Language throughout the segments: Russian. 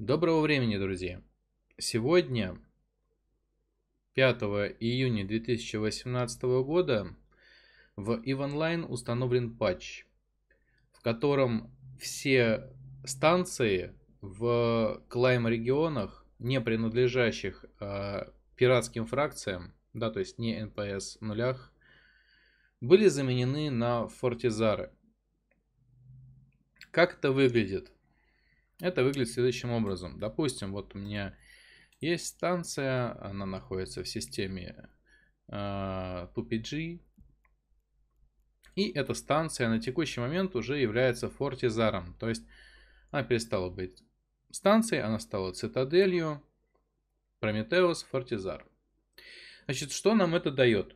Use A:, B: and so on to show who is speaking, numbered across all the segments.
A: Доброго времени, друзья! Сегодня, 5 июня 2018 года, в EVE установлен патч, в котором все станции в клайм-регионах, не принадлежащих а, пиратским фракциям, да, то есть не НПС нулях, были заменены на фортизары. Как это выглядит? Это выглядит следующим образом. Допустим, вот у меня есть станция, она находится в системе э, а, PUPG. И эта станция на текущий момент уже является фортизаром. То есть она перестала быть станцией, она стала цитаделью. Прометеус, фортизар. Значит, что нам это дает?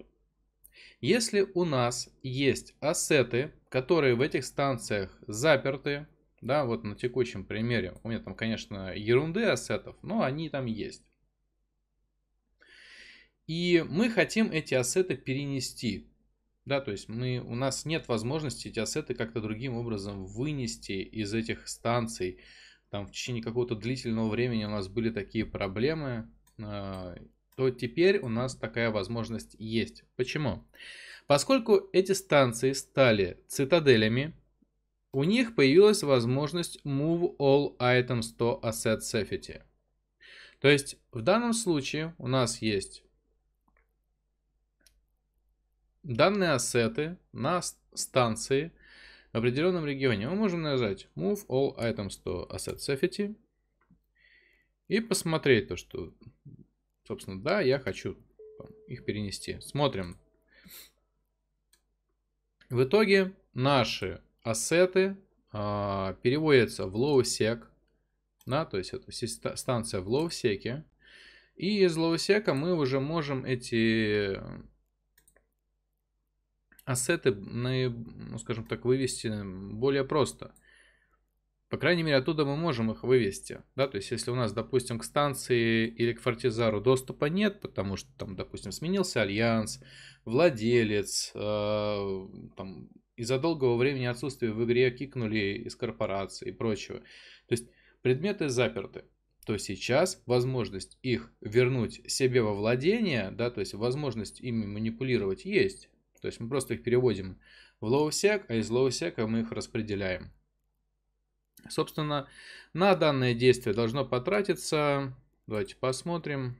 A: Если у нас есть ассеты, которые в этих станциях заперты, да, вот на текущем примере. У меня там, конечно, ерунды ассетов, но они там есть. И мы хотим эти ассеты перенести. Да, то есть мы, у нас нет возможности эти ассеты как-то другим образом вынести из этих станций. Там в течение какого-то длительного времени у нас были такие проблемы, а, то теперь у нас такая возможность есть. Почему? Поскольку эти станции стали цитаделями, у них появилась возможность Move All Items to Asset Safety. То есть в данном случае у нас есть данные ассеты на станции в определенном регионе. Мы можем нажать Move All Items to Asset Safety и посмотреть то, что, собственно, да, я хочу их перенести. Смотрим. В итоге наши ассеты а, переводятся в lowsec, да, то есть это станция в lowsec. И из lowsec мы уже можем эти ассеты, ну, скажем так, вывести более просто. По крайней мере, оттуда мы можем их вывести. Да? То есть, если у нас, допустим, к станции или к фортизару доступа нет, потому что там, допустим, сменился альянс, владелец, э, там, из-за долгого времени отсутствия в игре кикнули из корпорации и прочего. То есть предметы заперты то сейчас возможность их вернуть себе во владение, да, то есть возможность ими манипулировать есть. То есть мы просто их переводим в лоусек, а из лоусека мы их распределяем. Собственно, на данное действие должно потратиться, давайте посмотрим,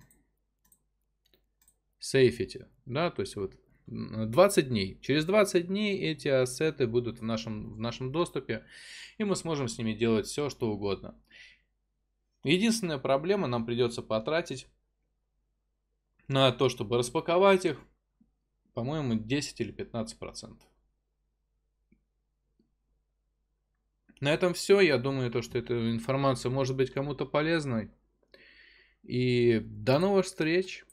A: сейфити, да, то есть вот 20 дней. Через 20 дней эти ассеты будут в нашем, в нашем доступе, и мы сможем с ними делать все, что угодно. Единственная проблема, нам придется потратить на то, чтобы распаковать их, по-моему, 10 или 15 процентов. На этом все. Я думаю, то, что эта информация может быть кому-то полезной. И до новых встреч.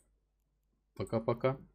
A: Пока-пока.